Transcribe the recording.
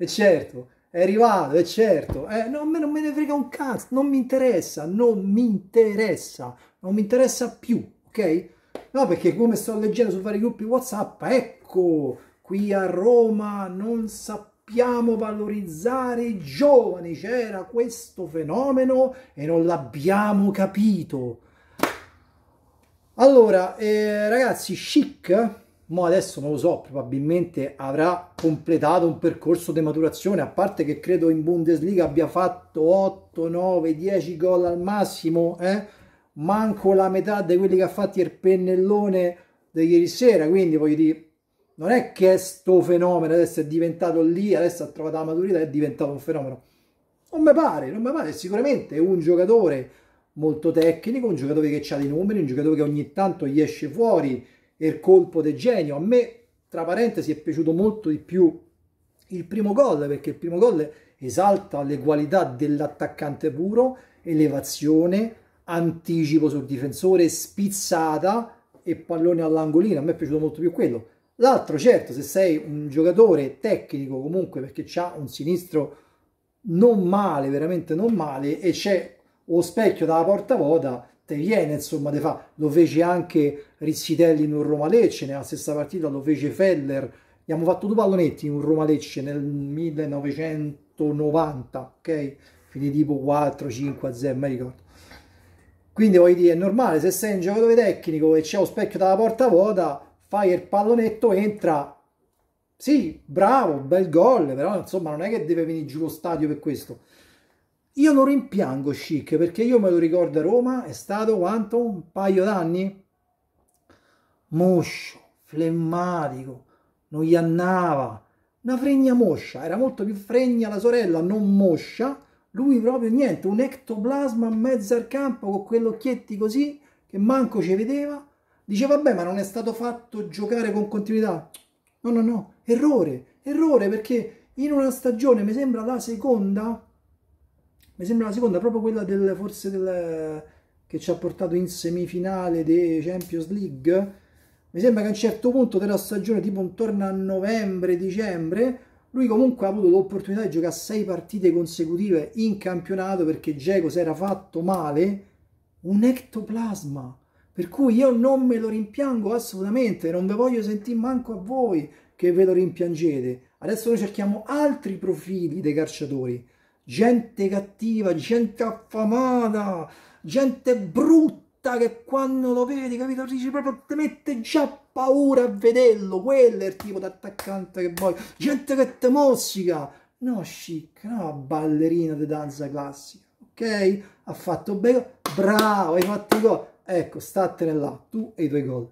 E eh, certo, è arrivato, è eh, certo. Eh, no, a me non me ne frega un cazzo, non mi interessa, non mi interessa, non mi interessa più, ok? No, perché come sto leggendo su vari gruppi WhatsApp, ecco, qui a Roma non sappiamo valorizzare i giovani, c'era questo fenomeno e non l'abbiamo capito. Allora, eh, ragazzi, chic ma adesso non lo so, probabilmente avrà completato un percorso di maturazione, a parte che credo in Bundesliga abbia fatto 8, 9, 10 gol al massimo, eh? manco la metà di quelli che ha fatto il pennellone di ieri sera, quindi voglio dire, non è che è sto fenomeno, adesso è diventato lì, adesso ha trovato la maturità, è diventato un fenomeno. Non mi pare, non mi pare, sicuramente è un giocatore molto tecnico, un giocatore che ha dei numeri, un giocatore che ogni tanto gli esce fuori, il colpo del genio. A me, tra parentesi, è piaciuto molto di più il primo gol, perché il primo gol esalta le qualità dell'attaccante puro, elevazione, anticipo sul difensore, spizzata e pallone all'angolino. A me è piaciuto molto più quello. L'altro, certo, se sei un giocatore tecnico comunque perché ha un sinistro non male, veramente non male, e c'è lo specchio dalla porta vuota, te viene, insomma, te fa. Lo fece anche Rizzitelli in un Roma-Lecce, nella stessa partita lo fece Feller. Abbiamo fatto due pallonetti in un Roma-Lecce nel 1990, ok? Quindi tipo 4, 5 0, mi ricordo. Quindi voglio dire, è normale, se sei un giocatore tecnico e c'è lo specchio dalla porta vuota, fai il pallonetto, entra, sì, bravo, bel gol, però insomma non è che deve venire giù lo stadio per questo. Io lo rimpiango Chic perché io me lo ricordo a Roma, è stato quanto? Un paio d'anni? Moscio, flemmatico, non gli annava, una fregna moscia, era molto più fregna la sorella, non moscia, lui proprio niente, un ectoplasma a mezzo al campo con quell'occhietti così che manco ci vedeva, dice vabbè ma non è stato fatto giocare con continuità, no no no, errore, errore perché in una stagione mi sembra la seconda mi sembra la seconda proprio quella del, forse del, che ci ha portato in semifinale di Champions League mi sembra che a un certo punto della stagione tipo intorno a novembre dicembre lui comunque ha avuto l'opportunità di giocare sei partite consecutive in campionato perché Geco si era fatto male un ectoplasma per cui io non me lo rimpiango assolutamente non ve voglio sentire manco a voi che ve lo rimpiangete adesso noi cerchiamo altri profili dei calciatori gente cattiva, gente affamata, gente brutta che quando lo vedi, capito, dici proprio ti mette già paura a vederlo, quello è il tipo di attaccante che vuoi, gente che ti mossica, no chic, no ballerina di danza classica, ok? Ha fatto bene, bravo, hai fatto i gol, ecco, statene là, tu e i tuoi gol.